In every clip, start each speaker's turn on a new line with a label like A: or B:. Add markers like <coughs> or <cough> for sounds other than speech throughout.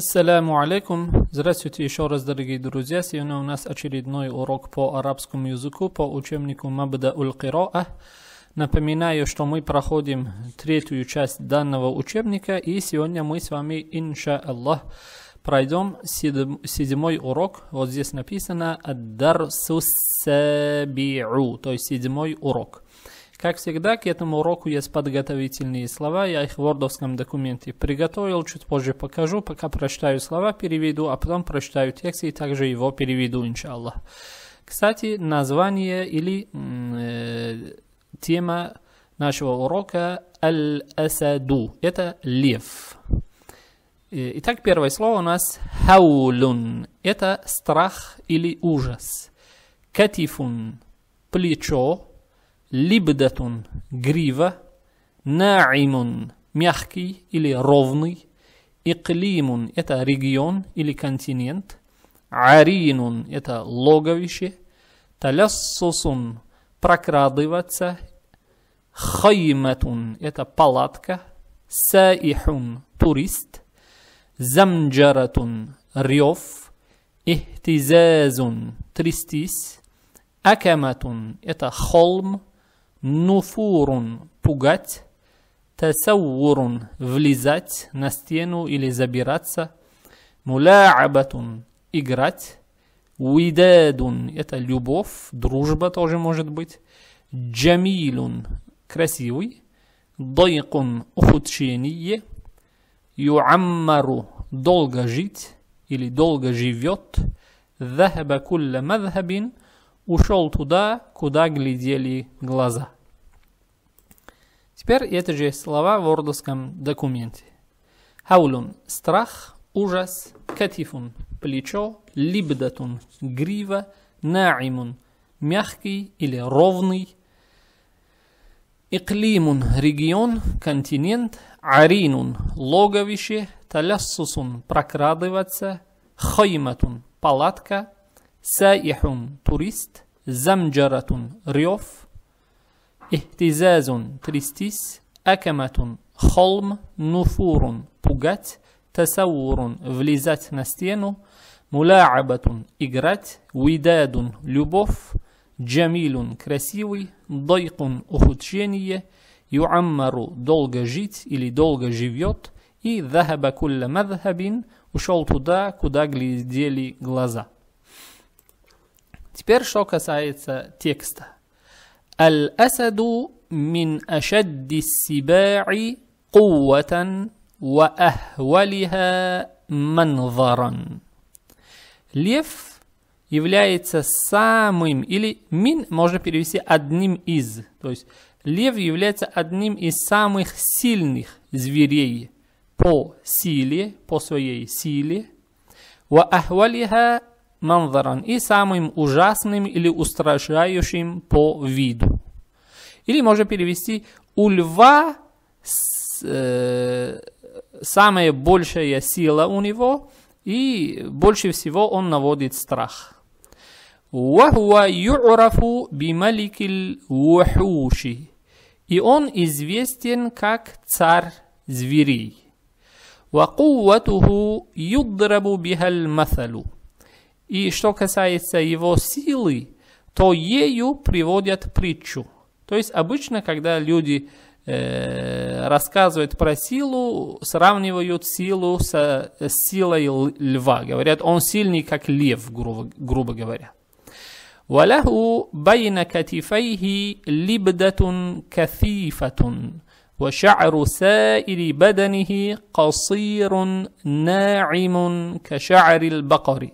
A: Ассаляму алейкум. Здравствуйте еще раз, дорогие друзья. Сегодня у нас очередной урок по арабскому языку по учебнику Мабда уль -Кироа. Напоминаю, что мы проходим третью часть данного учебника, и сегодня мы с вами, инша Аллах, пройдем седьмой урок. Вот здесь написано «Ад-дар то есть седьмой урок. Как всегда, к этому уроку есть подготовительные слова, я их в вордовском документе приготовил, чуть позже покажу, пока прочитаю слова, переведу, а потом прочитаю текст и также его переведу, иншаллах. Кстати, название или э, тема нашего урока «Аль-Асаду» – это лев. Э, итак, первое слово у нас «хаулун» – это страх или ужас. «Катифун» – плечо либдатун – грива, наимун – мягкий или ровный, иклимун – это регион или континент, аринун – это логовище, таляссусун – прокрадываться, хайматун – это палатка, саихун – турист, замджаратун – рев, ихтизазун – трястись, акаматун – это холм, Нуфурун – пугать. Тасавурун – влезать на стену или забираться. Мулаабатун – играть. Уидадун – это любовь, дружба тоже может быть. Джамилун – красивый. Дайкун – ухудшение. Юаммару – долго жить или долго живет. Захаба кулла мазхабин – ушел туда, куда глядели глаза. Теперь это же слова в ордовском документе. Хаулун – страх, ужас, катифун – плечо, либдатун – грива, наимун – мягкий или ровный, Иклимун – регион, континент, аринун – логовище, таляссусун – прокрадываться, хойматун, палатка, سائح توريست زمجرة ريوف اهتزاز تريستيس أكمة خلم نفور بوغات تسور فليزات نستينو ملاعبة إجرات وداد لبوف جميل كراسيوي ضيق أخوتشينية يعمر دولغ جيت إلي دولغ جيفيوت إي ذهب كل مذهب وشوط دا كداغلي ديالي غلازا Теперь что касается текста. Аль-Асаду мин ашадди сибаи куватан ва ахвалиха манзаран. Лев является самым, или мин можно перевести одним из. То есть лев является одним из самых сильных зверей по силе, по своей силе. Ва ахвалиха манзаран и самым ужасным или устрашающим по виду. Или можно перевести у льва с, э, самая большая сила у него и больше всего он наводит страх. и он известен как царь зверей. وقوته يضرب بها المثل и что касается его силы, то ею приводят притчу. То есть обычно, когда люди э, рассказывают про силу, сравнивают силу со, с силой льва. Говорят, он сильный, как лев, грубо, грубо говоря. وله بين كتفيه لبدة كثيفة وشعر سائر بدنه قصير ناعم كشعر البقر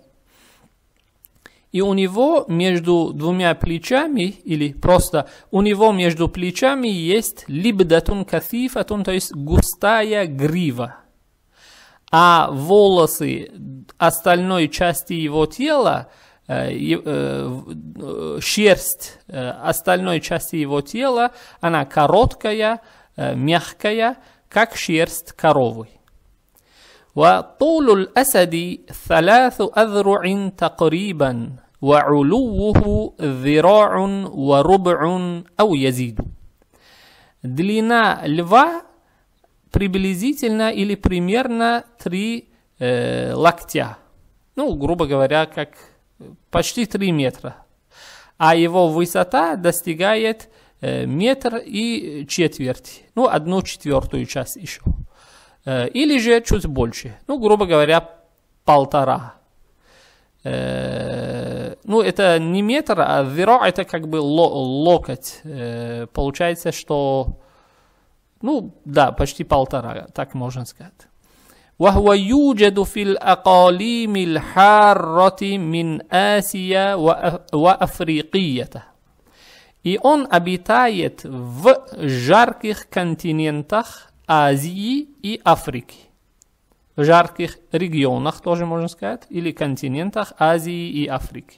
A: и у него между двумя плечами, или просто у него между плечами есть либдатун кафифатун, то есть густая грива. А волосы остальной части его тела, э, э, э, шерсть остальной части его тела, она короткая, мягкая, как шерсть коровы. وطول الأسد ثلاث أذرع تقريبا وعلوه ذراع وربع أو يزيد длина льва приблизительно или примерно три э, локтя. Ну, грубо говоря, как почти три метра. А его высота достигает э, метр и четверть. Ну, одну четвертую часть еще. Э, или же чуть больше, ну, грубо говоря, полтора. Э, ну, это не метр, а веро это как бы локоть. Э, получается, что, ну, да, почти полтора, так можно сказать. وهو يوجد في الأقاليم الحارة من آسيا وأفريقية И он обитает в жарких континентах Азии и Африки. В жарких регионах тоже можно сказать, или континентах Азии и Африки.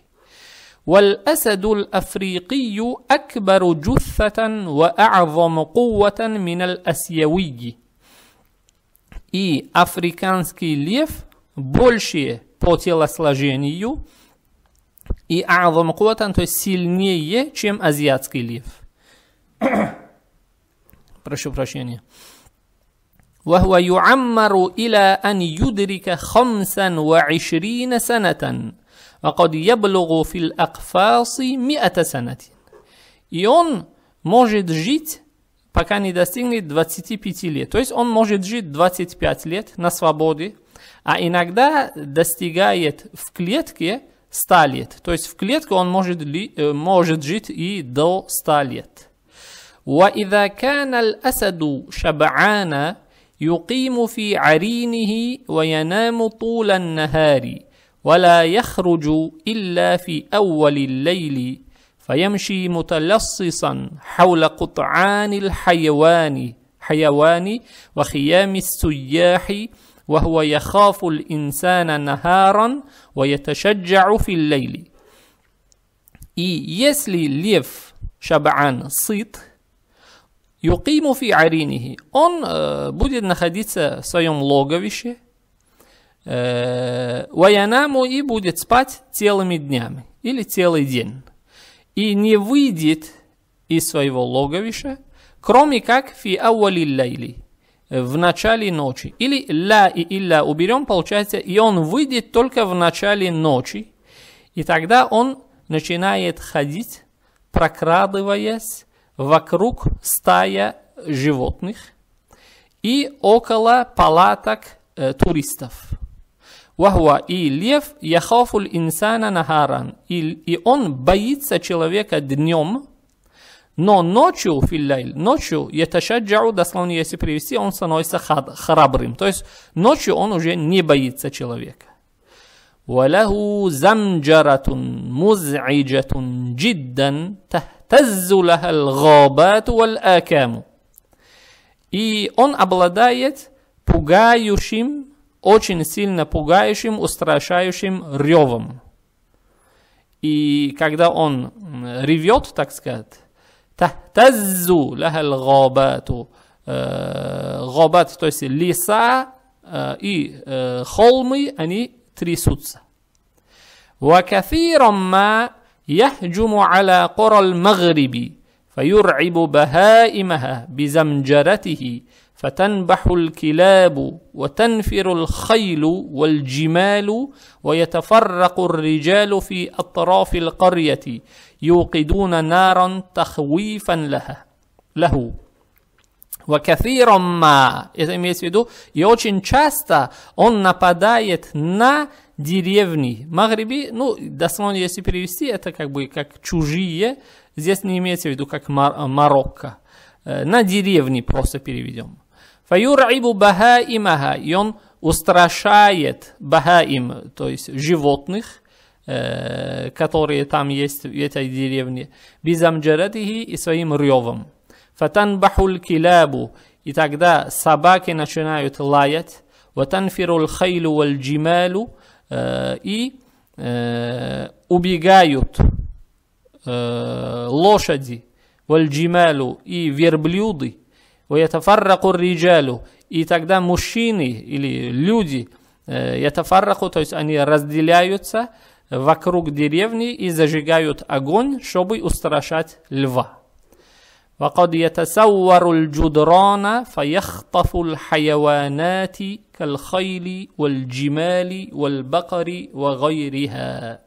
A: والأسد الأفريقي أكبر جثة وأعظم قوة من الأسيوي. И африканский лев больше по телосложению и а'зам куатан, то есть сильнее, чем азиатский лев. <coughs> Прошу прощения. وهو يعمر إلى أن يدرك خمسا وعشرين سنة وقد يبلغ في الأقفاص مئة سنة И он может жить, пока не достигнет 25 лет. То есть он может жить 25 лет на свободе, а иногда достигает в клетке 100 лет. То есть в клетке он может, ли, э, может жить и до 100 лет. وإذا كان الأسد شبعان يقيم في عرينه وينام طول النهار ولا يخرج إلا في أول الليل فيمشي متلصصا حول قطعان الحيوان حيوان وخيام السياح وهو يخاف الإنسان نهارا ويتشجع في الليل. إي يسلي ليف شبعان صيت Юкиму фи аринихи. Он э, будет находиться в своем логовище. Э, ваянаму и будет спать целыми днями или целый день. И не выйдет из своего логовища, кроме как фи ауалиллайли в начале ночи. Или ля и илля уберем, получается, и он выйдет только в начале ночи. И тогда он начинает ходить, прокрадываясь вокруг стая животных и около палаток э, туристов. Вахва и лев яхофуль инсана нахаран. И, и он боится человека днем, но ночью, филлайль, ночью, еташаджау, дословно если привести, он становится храбрым. То есть ночью он уже не боится человека. وله زمجرة مزعجة جدا тах и он обладает пугающим, очень сильно пугающим, устрашающим ревом. И когда он ревет, так сказать, таззу лахал габату. Э, габат, то есть леса э, и э, холмы, они трясутся. وكثيرا ما يهجم على قرى المغرب فيرعب بهائمها بزمجرته فتنبح الكلاب وتنفر الخيل والجمال ويتفرق الرجال في أطراف القرية يوقدون نارا تخويفا لها له وكثيرا ما, имеется شاستا ان и очень деревни. Магриби, ну, дословно если перевести, это как бы как чужие. Здесь не имеется в виду как Мар- э, Марокко. Э, на деревни просто переведем. Фаюрибу баха имаха. И он устрашает баха им то есть животных, э, которые там есть в этой деревне, бизамджаратихи и своим ревом. Фатанбахуль килябу. И тогда собаки начинают лаять. Ватанфирул хайлю валь джималю Э, и э, убегают э, лошади, вальджималю и верблюды, и тогда мужчины или люди ятафарраху, то есть они разделяются вокруг деревни и зажигают огонь, чтобы устрашать льва. وقد يتسور الجدران فيخطف الحيوانات كالخيل والجمال والبقر وغيرها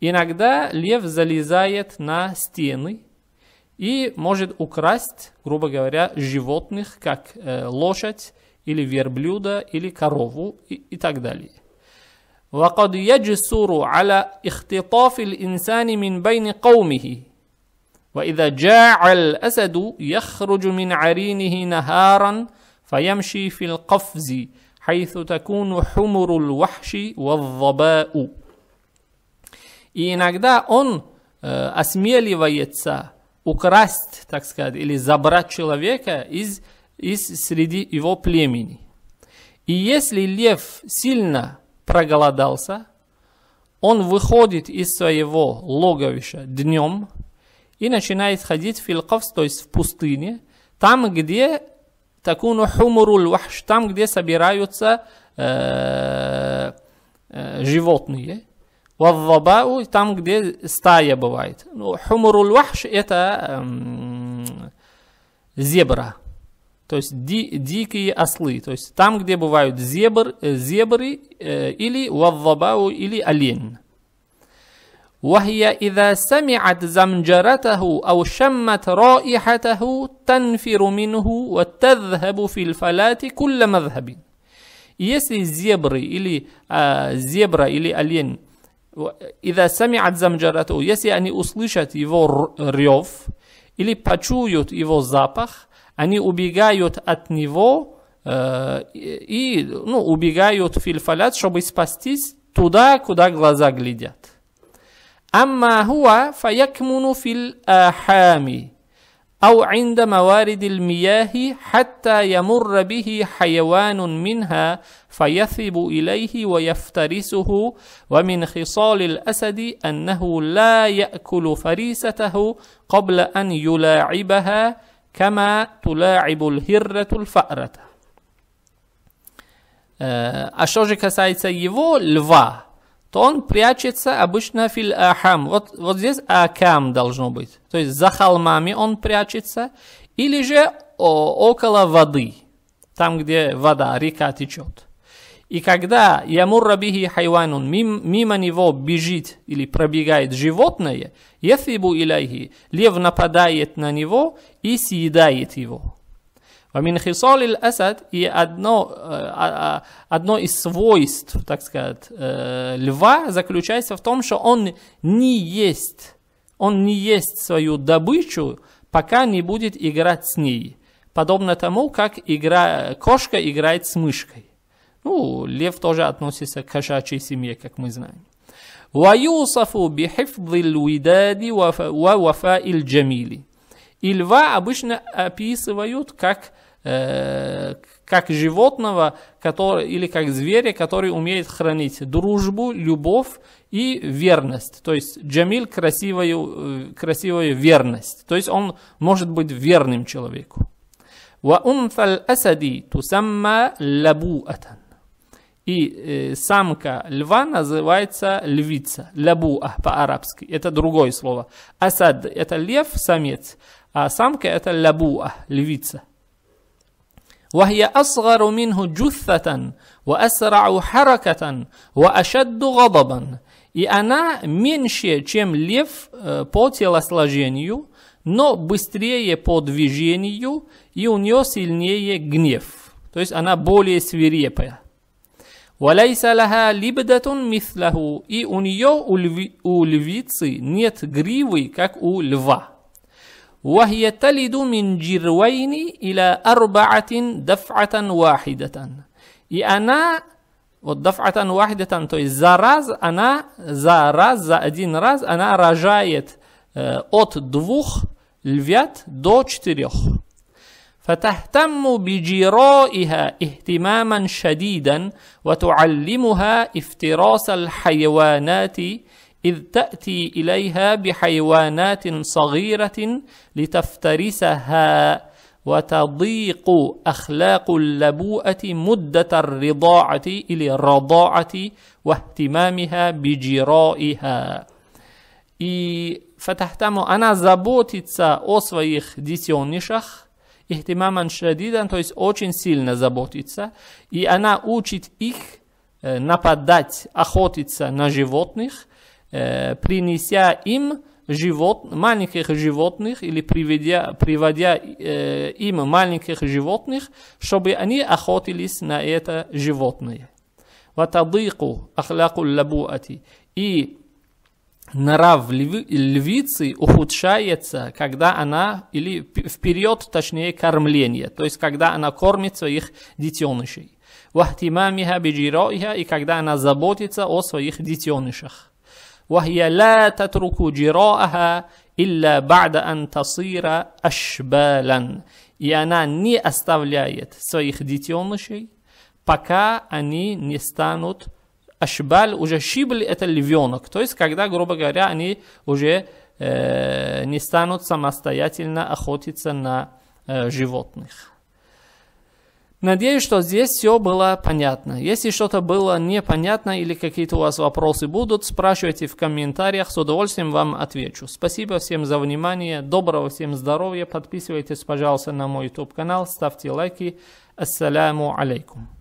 A: Иногда лев залезает на стены и может украсть, грубо говоря, животных, как э, лошадь или верблюда или корову и, и так далее. وقد يجسر على اختطاف الإنسان من بين قومه وإذا جاع الأسد يخرج من عرينه نهارا فيمشي في القفز حيث تكون حمر الوحش والظباء И иногда он э, осмеливается украсть, так сказать, или забрать человека из, из среди его племени. И если лев сильно проголодался, он выходит из своего логовища днем – и начинает ходить в филкавс, то есть в пустыне, там, где такуну хумуруль вахш, там, где собираются э, э, животные. Ваввабау, там, где стая бывает. Ну, хумуруль вахш – это эм, зебра, то есть ди, дикие ослы. То есть там, где бывают зебр, э, зебры э, или ваввабау, или олень. وهي إذا سمعت زمجرته أو شمت رائحته تنفر منه وتذهب في الفلاة كل مذهب. يسي زيبري إلي آه، زيبرا إلي ألين إذا سمعت زمجرته يسي أني أصلشت إيفو ريوف إلي باتشويوت إيفو زابخ أني أبيغايوت أت نيفو آه، إي نو أبيغايوت في الفلات شوبي سباستيس تودا كودا غلازا غليديات. أما هو فيكمن في الآحام أو عند موارد المياه حتى يمر به حيوان منها فيثب إليه ويفترسه ومن خصال الأسد أنه لا يأكل فريسته قبل أن يلاعبها كما تلاعب الهرة الفأرة. آه، أشوجك سايت سيفو касается то он прячется обычно фил ахам. Э, вот, вот здесь акам э, должно быть. То есть за холмами он прячется, или же о, около воды, там, где вода, река течет. И когда ямуррабихи хайванун мимо него бежит или пробегает животное, ясибу иляхи, лев нападает на него и съедает его. Вамин хисолил асад и одно, э, а, а, одно из свойств, так сказать, э, льва заключается в том, что он не ест, он не ест свою добычу, пока не будет играть с ней. Подобно тому, как игра, кошка играет с мышкой. Ну, лев тоже относится к кошачьей семье, как мы знаем. ويوصف بحفظ الوداد ووفاء الجميل. И льва обычно описывают как Э, как животного который, или как зверя, который умеет хранить дружбу, любовь и верность. То есть Джамиль красивую, э, красивую верность. То есть он может быть верным человеку. وأنثى الأسد تسمى لبوءة И э, самка льва называется львица, лябуа по-арабски. Это другое слово. Асад – это лев, самец, а самка – это лябуа, львица. وهي أصغر منه جثة وأسرع حركة وأشد غضبا и она меньше, чем лев э, по телосложению, но быстрее по движению, и у нее сильнее гнев. То есть она более свирепая. и у нее у, льви, у львицы нет гривы, как у льва. وهي تلد من جروين إلى أربعة دفعة واحدة إي أنا والدفعة واحدة تو زاراز أنا زاراز زا أدين راز أنا رجايت آه، أوت دوخ الفيات دو تشتريخ فتهتم بجرائها اهتماما شديدا وتعلمها افتراس الحيوانات إذ تأتي إليها بحيوانات صغيرة لتفترسها وتضيق أخلاق اللبوءة مدة الرضاعة إلى الرضاعة واهتمامها بجرائها إي فتحتمو أنا заботится о своих اهتماما شديدا, تويس есть سيلنا сильно إي أنا она учит их нападать, охотиться на животных – Э, принеся им живот, маленьких животных или приведя, приводя э, им маленьких животных, чтобы они охотились на это животное. Ватадыку ахляку лабуати. И нрав львицы ухудшается, когда она, или в период, точнее, кормления, то есть, когда она кормит своих детенышей. Вахтимамиха биджироиха, и когда она заботится о своих детенышах. وهي لا تترك جراءها إلا بعد أن تصير أشبالا и она не оставляет своих детенышей, пока они не станут ашбаль, уже шибль это львенок, то есть когда, грубо говоря, они уже э, не станут самостоятельно охотиться на э, животных. Надеюсь, что здесь все было понятно. Если что-то было непонятно или какие-то у вас вопросы будут, спрашивайте в комментариях, с удовольствием вам отвечу. Спасибо всем за внимание, доброго всем здоровья, подписывайтесь, пожалуйста, на мой YouTube канал, ставьте лайки. Ассаляму алейкум.